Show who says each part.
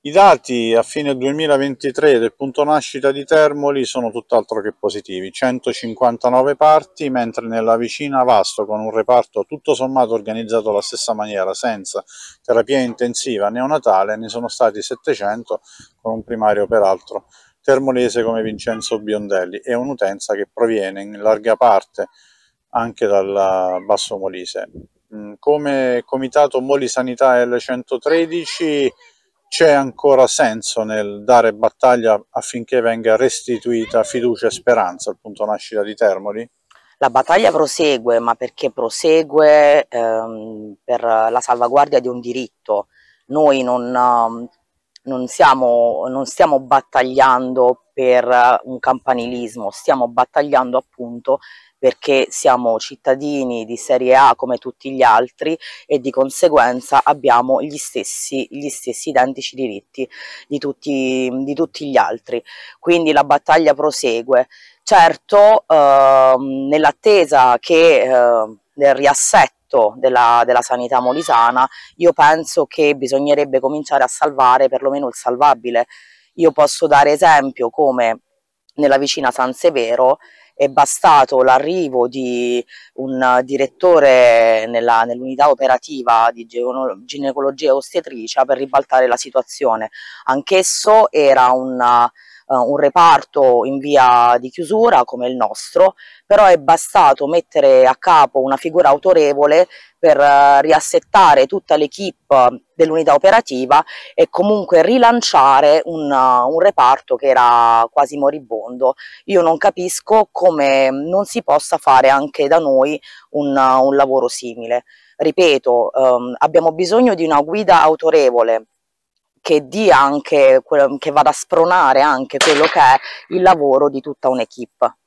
Speaker 1: I dati a fine 2023 del punto nascita di Termoli sono tutt'altro che positivi, 159 parti, mentre nella vicina Vasto, con un reparto tutto sommato organizzato alla stessa maniera, senza terapia intensiva neonatale, ne sono stati 700, con un primario peraltro termolese come Vincenzo Biondelli, e un'utenza che proviene in larga parte anche dal Basso Molise. Mm, come Comitato Molisanità L113 c'è ancora senso nel dare battaglia affinché venga restituita fiducia e speranza al punto nascita di Termoli?
Speaker 2: La battaglia prosegue, ma perché prosegue ehm, per la salvaguardia di un diritto. Noi non, um, non, siamo, non stiamo battagliando per eh, un campanilismo, stiamo battagliando appunto perché siamo cittadini di serie A come tutti gli altri e di conseguenza abbiamo gli stessi, gli stessi identici diritti di tutti, di tutti, gli altri. Quindi la battaglia prosegue. Certo, eh, nell'attesa che eh, del riassetto progetto della, della sanità molisana, io penso che bisognerebbe cominciare a salvare perlomeno il salvabile. Io posso dare esempio come nella vicina San Severo è bastato l'arrivo di un direttore nell'unità operativa di ginecologia ostetricia per ribaltare la situazione. Anch'esso era una, eh, un reparto in via di chiusura come il nostro, però è bastato mettere a capo una figura autorevole per uh, riassettare tutta l'equipe dell'unità operativa e comunque rilanciare un, uh, un, reparto che era quasi moribondo. Io non capisco come come non si possa fare anche da noi un, un lavoro simile. Ripeto, ehm, abbiamo bisogno di una guida autorevole che dia anche, che vada a spronare anche quello che è il lavoro di tutta un'equipe.